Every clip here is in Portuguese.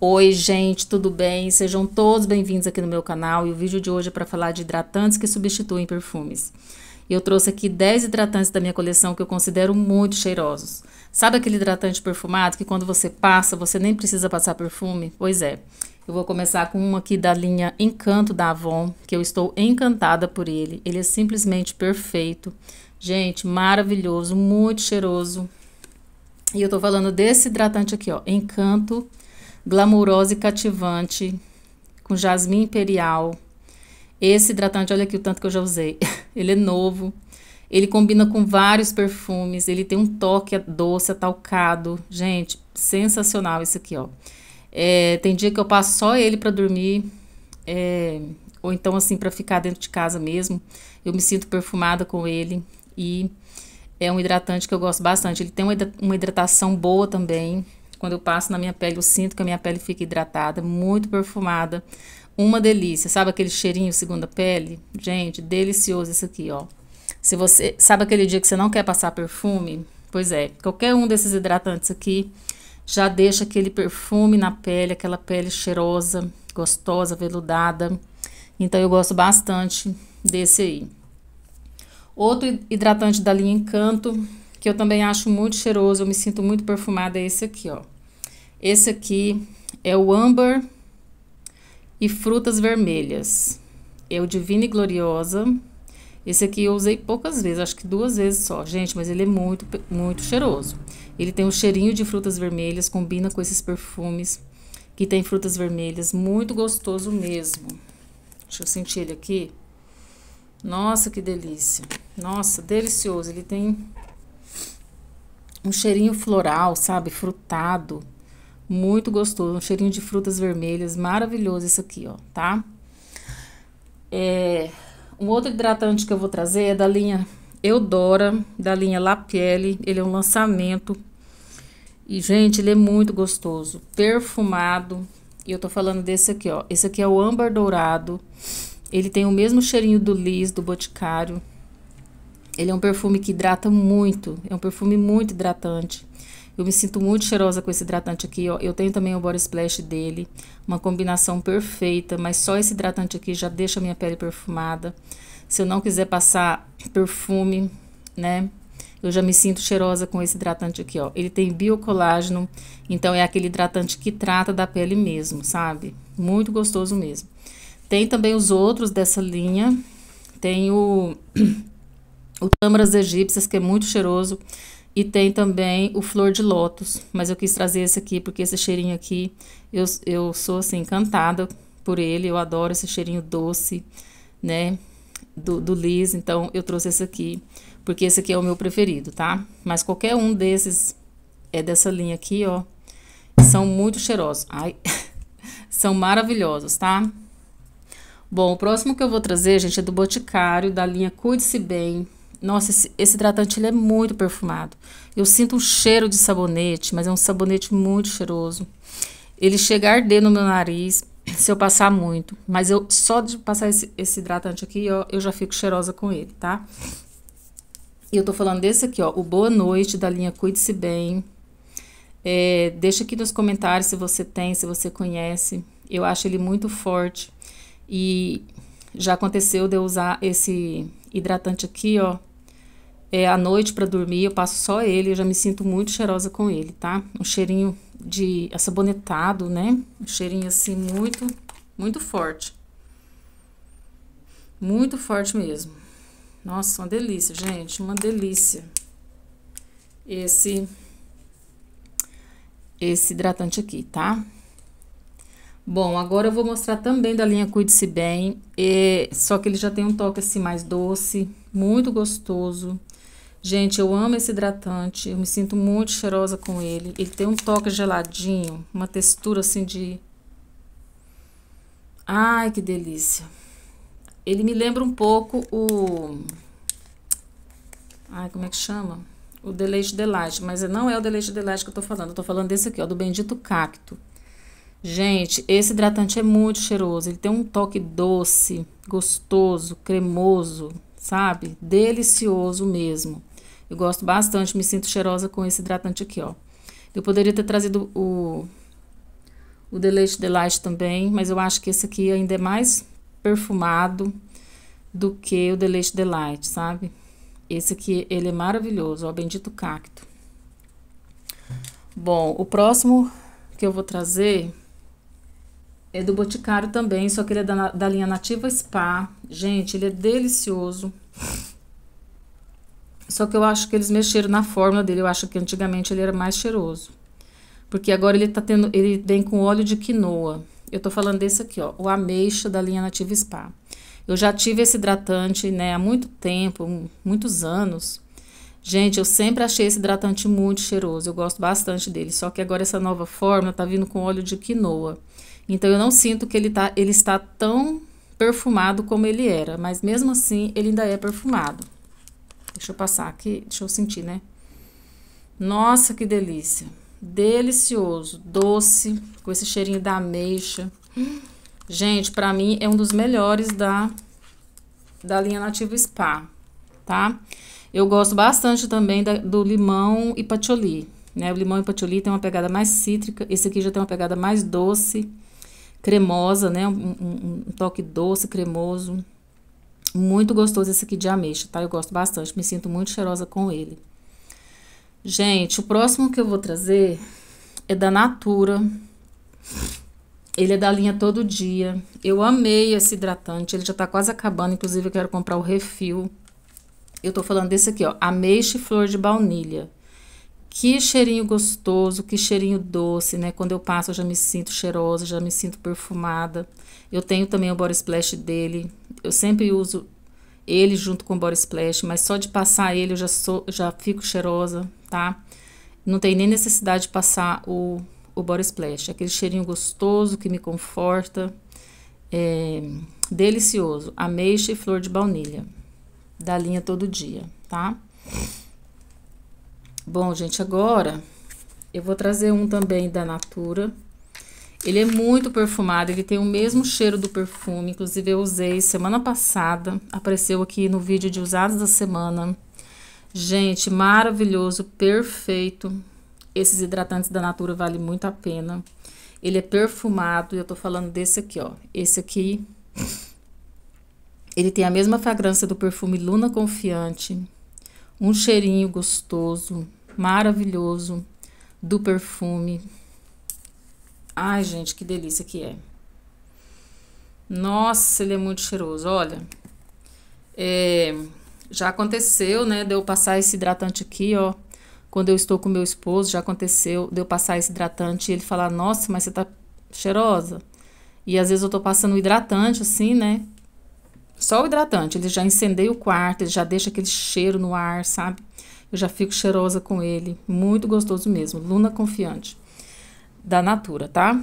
Oi, gente, tudo bem? Sejam todos bem-vindos aqui no meu canal e o vídeo de hoje é para falar de hidratantes que substituem perfumes. Eu trouxe aqui 10 hidratantes da minha coleção que eu considero muito cheirosos. Sabe aquele hidratante perfumado que quando você passa, você nem precisa passar perfume? Pois é. Eu vou começar com um aqui da linha Encanto da Avon, que eu estou encantada por ele. Ele é simplesmente perfeito. Gente, maravilhoso, muito cheiroso. E eu tô falando desse hidratante aqui, ó, Encanto da glamourosa e cativante, com jasmim imperial. Esse hidratante, olha aqui o tanto que eu já usei. Ele é novo, ele combina com vários perfumes, ele tem um toque doce, atalcado. Gente, sensacional esse aqui, ó. É, tem dia que eu passo só ele para dormir, é, ou então assim para ficar dentro de casa mesmo. Eu me sinto perfumada com ele e é um hidratante que eu gosto bastante. Ele tem uma hidratação boa também, quando eu passo na minha pele, eu sinto que a minha pele fica hidratada, muito perfumada. Uma delícia. Sabe aquele cheirinho segunda pele? Gente, delicioso esse aqui, ó. Se você sabe aquele dia que você não quer passar perfume, pois é, qualquer um desses hidratantes aqui já deixa aquele perfume na pele, aquela pele cheirosa, gostosa, veludada. Então eu gosto bastante desse aí. Outro hidratante da linha Encanto, que eu também acho muito cheiroso, eu me sinto muito perfumada, é esse aqui, ó. Esse aqui é o âmbar e frutas vermelhas. É o Divina e Gloriosa. Esse aqui eu usei poucas vezes, acho que duas vezes só. Gente, mas ele é muito, muito cheiroso. Ele tem um cheirinho de frutas vermelhas, combina com esses perfumes que tem frutas vermelhas. Muito gostoso mesmo. Deixa eu sentir ele aqui. Nossa, que delícia. Nossa, delicioso. Ele tem um cheirinho floral, sabe? Frutado. Muito gostoso, um cheirinho de frutas vermelhas, maravilhoso isso aqui, ó, tá? É, um outro hidratante que eu vou trazer é da linha Eudora, da linha La Piele, ele é um lançamento. E, gente, ele é muito gostoso, perfumado. E eu tô falando desse aqui, ó, esse aqui é o âmbar dourado, ele tem o mesmo cheirinho do Liz, do Boticário. Ele é um perfume que hidrata muito, é um perfume muito hidratante. Eu me sinto muito cheirosa com esse hidratante aqui, ó. Eu tenho também o Body Splash dele, uma combinação perfeita, mas só esse hidratante aqui já deixa a minha pele perfumada. Se eu não quiser passar perfume, né, eu já me sinto cheirosa com esse hidratante aqui, ó. Ele tem biocolágeno, então é aquele hidratante que trata da pele mesmo, sabe? Muito gostoso mesmo. Tem também os outros dessa linha. Tem o, o Tâmaras Egípcias, que é muito cheiroso. E tem também o flor de lótus, mas eu quis trazer esse aqui porque esse cheirinho aqui, eu, eu sou assim encantada por ele, eu adoro esse cheirinho doce, né, do, do Liz, então eu trouxe esse aqui, porque esse aqui é o meu preferido, tá? Mas qualquer um desses, é dessa linha aqui, ó, são muito cheirosos, ai, são maravilhosos, tá? Bom, o próximo que eu vou trazer, gente, é do Boticário, da linha Cuide-se Bem, nossa, esse, esse hidratante ele é muito perfumado. Eu sinto um cheiro de sabonete, mas é um sabonete muito cheiroso. Ele chega a arder no meu nariz se eu passar muito. Mas eu só de passar esse, esse hidratante aqui, ó, eu já fico cheirosa com ele, tá? E eu tô falando desse aqui, ó, o Boa Noite, da linha Cuide-se Bem. É, deixa aqui nos comentários se você tem, se você conhece. Eu acho ele muito forte. E já aconteceu de eu usar esse hidratante aqui, ó, é, à noite para dormir, eu passo só ele, eu já me sinto muito cheirosa com ele, tá? Um cheirinho de sabonetado, né? Um cheirinho assim muito, muito forte. Muito forte mesmo. Nossa, uma delícia, gente, uma delícia. Esse esse hidratante aqui, tá? Bom, agora eu vou mostrar também da linha Cuide-se Bem, e, é, só que ele já tem um toque assim mais doce, muito gostoso. Gente, eu amo esse hidratante, eu me sinto muito cheirosa com ele. Ele tem um toque geladinho, uma textura assim de... Ai, que delícia. Ele me lembra um pouco o... Ai, como é que chama? O Deleite Delight, mas não é o Deleite Delight que eu tô falando. Eu tô falando desse aqui, ó, do Bendito Cacto. Gente, esse hidratante é muito cheiroso. Ele tem um toque doce, gostoso, cremoso, sabe? Delicioso mesmo. Eu gosto bastante, me sinto cheirosa com esse hidratante aqui, ó. Eu poderia ter trazido o, o Deleite Delight também, mas eu acho que esse aqui ainda é mais perfumado do que o Deleite Delight, sabe? Esse aqui, ele é maravilhoso, ó, bendito cacto. Bom, o próximo que eu vou trazer é do Boticário também, só que ele é da, da linha Nativa Spa. Gente, ele é delicioso. Só que eu acho que eles mexeram na fórmula dele. Eu acho que antigamente ele era mais cheiroso. Porque agora ele tá tendo, ele vem com óleo de quinoa. Eu tô falando desse aqui, ó, o ameixa da linha Nativa Spa. Eu já tive esse hidratante, né, há muito tempo, muitos anos. Gente, eu sempre achei esse hidratante muito cheiroso. Eu gosto bastante dele. Só que agora essa nova fórmula tá vindo com óleo de quinoa. Então eu não sinto que ele tá, ele está tão perfumado como ele era, mas mesmo assim ele ainda é perfumado. Deixa eu passar aqui, deixa eu sentir, né? Nossa, que delícia. Delicioso, doce, com esse cheirinho da ameixa. Gente, pra mim é um dos melhores da, da linha Nativa Spa, tá? Eu gosto bastante também da, do limão e patchouli, né? O limão e patchouli tem uma pegada mais cítrica, esse aqui já tem uma pegada mais doce, cremosa, né? Um, um, um toque doce, cremoso. Muito gostoso esse aqui de ameixa, tá? Eu gosto bastante, me sinto muito cheirosa com ele. Gente, o próximo que eu vou trazer é da Natura. Ele é da linha Todo Dia. Eu amei esse hidratante, ele já tá quase acabando, inclusive eu quero comprar o refil. Eu tô falando desse aqui, ó, ameixa e flor de baunilha. Que cheirinho gostoso, que cheirinho doce, né? Quando eu passo eu já me sinto cheirosa, já me sinto perfumada. Eu tenho também o Body Splash dele. Eu sempre uso ele junto com o Body Splash, mas só de passar ele eu já, sou, já fico cheirosa, tá? Não tem nem necessidade de passar o, o Body Splash. Aquele cheirinho gostoso que me conforta. É, delicioso. Ameixa e flor de baunilha. Da linha Todo Dia, tá? Bom, gente, agora eu vou trazer um também da Natura. Ele é muito perfumado, ele tem o mesmo cheiro do perfume. Inclusive, eu usei semana passada. Apareceu aqui no vídeo de usados da semana. Gente, maravilhoso, perfeito. Esses hidratantes da Natura vale muito a pena. Ele é perfumado, eu tô falando desse aqui, ó. Esse aqui, ele tem a mesma fragrância do perfume Luna Confiante. Um cheirinho gostoso, maravilhoso do perfume. Ai, gente, que delícia que é. Nossa, ele é muito cheiroso. Olha, é, já aconteceu, né? De eu passar esse hidratante aqui, ó. Quando eu estou com meu esposo, já aconteceu de eu passar esse hidratante e ele falar: Nossa, mas você tá cheirosa. E às vezes eu tô passando o hidratante assim, né? Só o hidratante, ele já incendeia o quarto, ele já deixa aquele cheiro no ar, sabe? Eu já fico cheirosa com ele, muito gostoso mesmo. Luna Confiante, da Natura, tá?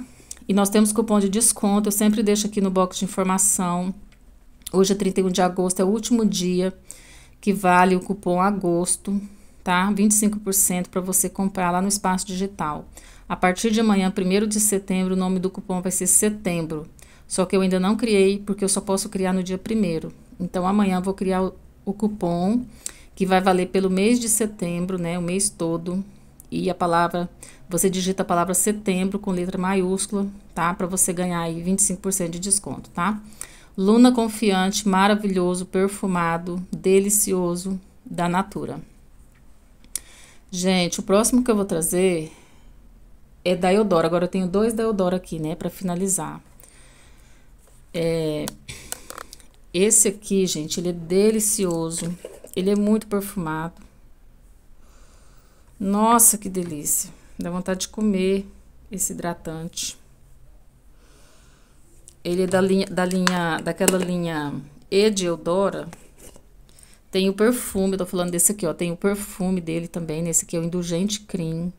E nós temos cupom de desconto, eu sempre deixo aqui no box de informação. Hoje é 31 de agosto, é o último dia que vale o cupom agosto, tá? 25% para você comprar lá no espaço digital. A partir de amanhã, 1 de setembro, o nome do cupom vai ser setembro. Só que eu ainda não criei, porque eu só posso criar no dia 1. Então amanhã vou criar o, o cupom que vai valer pelo mês de setembro, né, o mês todo. E a palavra, você digita a palavra setembro com letra maiúscula, tá? Para você ganhar aí 25% de desconto, tá? Luna confiante, maravilhoso, perfumado, delicioso da Natura. Gente, o próximo que eu vou trazer é da Eudora. Agora eu tenho dois da Eudora aqui, né, para finalizar. É, esse aqui, gente, ele é delicioso. Ele é muito perfumado. Nossa, que delícia. Dá vontade de comer esse hidratante. Ele é da linha, da linha daquela linha E de Eudora. Tem o perfume, tô falando desse aqui, ó. Tem o perfume dele também. Nesse aqui é o Indulgente Cream.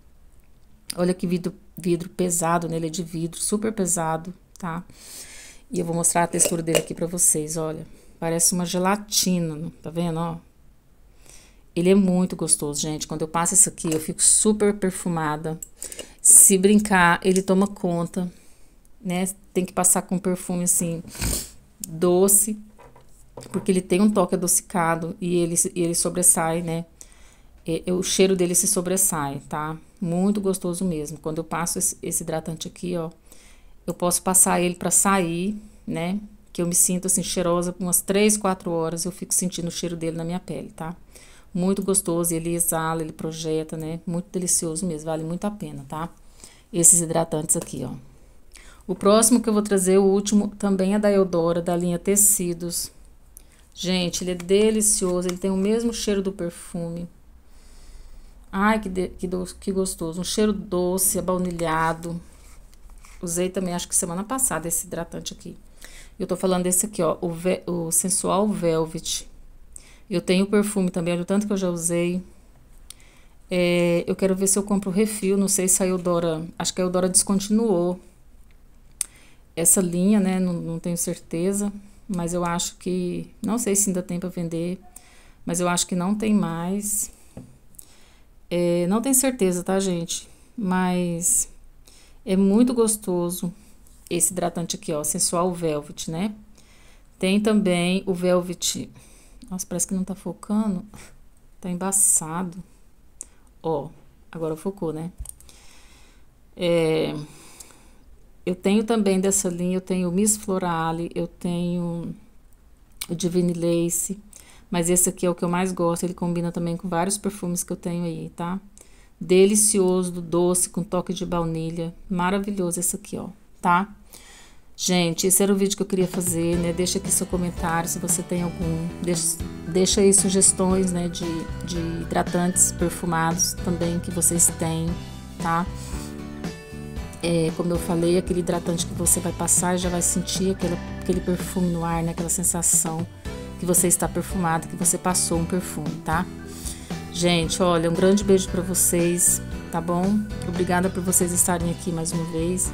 Olha que vidro, vidro pesado nele, né? é de vidro, super pesado, tá? E eu vou mostrar a textura dele aqui pra vocês, olha. Parece uma gelatina, tá vendo, ó? Ele é muito gostoso, gente. Quando eu passo isso aqui, eu fico super perfumada. Se brincar, ele toma conta, né? Tem que passar com perfume assim doce, porque ele tem um toque adocicado e ele ele sobressai, né? E, o cheiro dele se sobressai, tá? Muito gostoso mesmo. Quando eu passo esse, esse hidratante aqui, ó, eu posso passar ele para sair, né? Que eu me sinto assim cheirosa por umas 3, 4 horas, eu fico sentindo o cheiro dele na minha pele, tá? Muito gostoso, ele exala, ele projeta, né? Muito delicioso mesmo, vale muito a pena, tá? Esses hidratantes aqui, ó. O próximo que eu vou trazer, o último, também é da Eudora, da linha Tecidos. Gente, ele é delicioso, ele tem o mesmo cheiro do perfume. Ai, que, de, que, do, que gostoso. Um cheiro doce, abaunilhado. Usei também, acho que semana passada, esse hidratante aqui. Eu tô falando desse aqui, ó, o, ve, o Sensual Velvet. Eu tenho perfume também, olha o tanto que eu já usei. É, eu quero ver se eu compro refil, não sei se a Eudora, acho que a Eudora descontinuou essa linha, né? Não, não tenho certeza, mas eu acho que, não sei se ainda tem para vender, mas eu acho que não tem mais. É, não tenho certeza, tá, gente? Mas é muito gostoso esse hidratante aqui, ó, Sensual Velvet, né? Tem também o Velvet nossa, parece que não tá focando. Tá embaçado. Ó, agora focou, né? É, eu tenho também dessa linha, eu tenho Miss Florale, eu tenho o Divine Lace, mas esse aqui é o que eu mais gosto, ele combina também com vários perfumes que eu tenho aí, tá? Delicioso, doce, com toque de baunilha, maravilhoso esse aqui, ó, tá? Gente, esse era o vídeo que eu queria fazer, né? Deixa aqui seu comentário se você tem algum. Deixa, aí sugestões, né? De, de hidratantes perfumados também que vocês têm, tá? É, como eu falei, aquele hidratante que você vai passar já vai sentir aquele, aquele perfume no ar, né? Aquela sensação que você está perfumado, que você passou um perfume, tá? Gente, olha, um grande beijo para vocês, tá bom? Obrigada por vocês estarem aqui mais uma vez